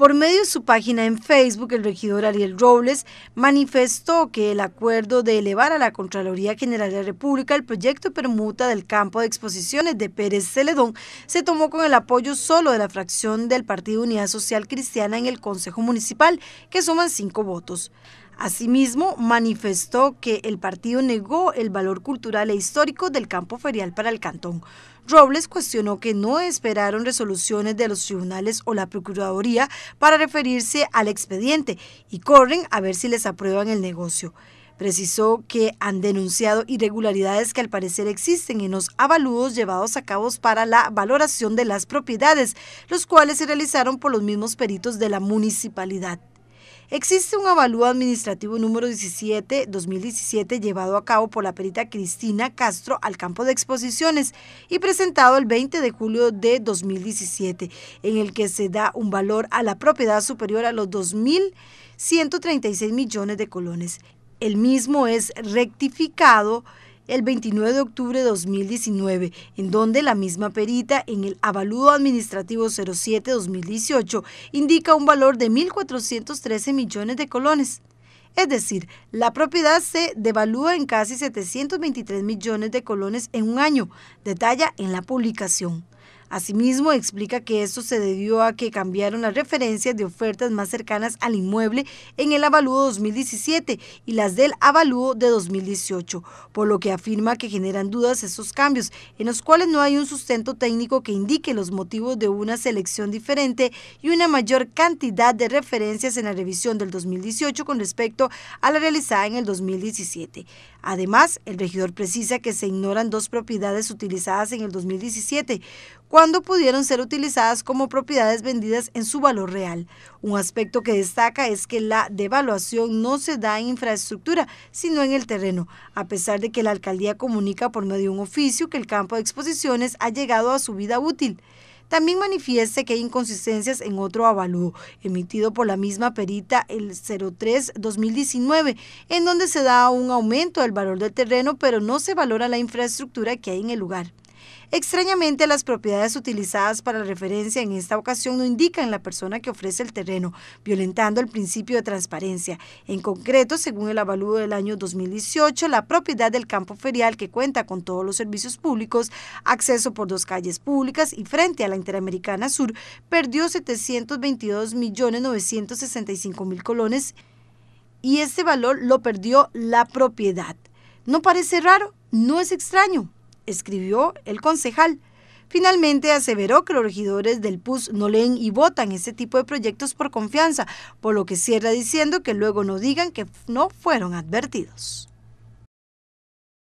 Por medio de su página en Facebook, el regidor Ariel Robles manifestó que el acuerdo de elevar a la Contraloría General de la República el proyecto permuta del campo de exposiciones de Pérez Celedón se tomó con el apoyo solo de la fracción del Partido Unidad Social Cristiana en el Consejo Municipal, que suman cinco votos. Asimismo, manifestó que el partido negó el valor cultural e histórico del campo ferial para el cantón. Robles cuestionó que no esperaron resoluciones de los tribunales o la Procuraduría para referirse al expediente y corren a ver si les aprueban el negocio. Precisó que han denunciado irregularidades que al parecer existen en los avalúos llevados a cabo para la valoración de las propiedades, los cuales se realizaron por los mismos peritos de la municipalidad. Existe un avalúo administrativo número 17-2017 llevado a cabo por la perita Cristina Castro al campo de exposiciones y presentado el 20 de julio de 2017, en el que se da un valor a la propiedad superior a los 2.136 millones de colones. El mismo es rectificado el 29 de octubre de 2019, en donde la misma perita en el avaludo administrativo 07-2018 indica un valor de 1.413 millones de colones. Es decir, la propiedad se devalúa en casi 723 millones de colones en un año, detalla en la publicación. Asimismo, explica que esto se debió a que cambiaron las referencias de ofertas más cercanas al inmueble en el avalúo 2017 y las del avalúo de 2018, por lo que afirma que generan dudas estos cambios, en los cuales no hay un sustento técnico que indique los motivos de una selección diferente y una mayor cantidad de referencias en la revisión del 2018 con respecto a la realizada en el 2017. Además, el regidor precisa que se ignoran dos propiedades utilizadas en el 2017, cuando pudieron ser utilizadas como propiedades vendidas en su valor real. Un aspecto que destaca es que la devaluación no se da en infraestructura, sino en el terreno, a pesar de que la alcaldía comunica por medio de un oficio que el campo de exposiciones ha llegado a su vida útil. También manifiesta que hay inconsistencias en otro avalúo emitido por la misma perita el 03-2019, en donde se da un aumento del valor del terreno, pero no se valora la infraestructura que hay en el lugar. Extrañamente, las propiedades utilizadas para referencia en esta ocasión no indican la persona que ofrece el terreno, violentando el principio de transparencia. En concreto, según el avalúo del año 2018, la propiedad del campo ferial que cuenta con todos los servicios públicos, acceso por dos calles públicas y frente a la Interamericana Sur, perdió 722.965.000 colones y este valor lo perdió la propiedad. ¿No parece raro? No es extraño escribió el concejal. Finalmente aseveró que los regidores del PUS no leen y votan este tipo de proyectos por confianza, por lo que cierra diciendo que luego no digan que no fueron advertidos.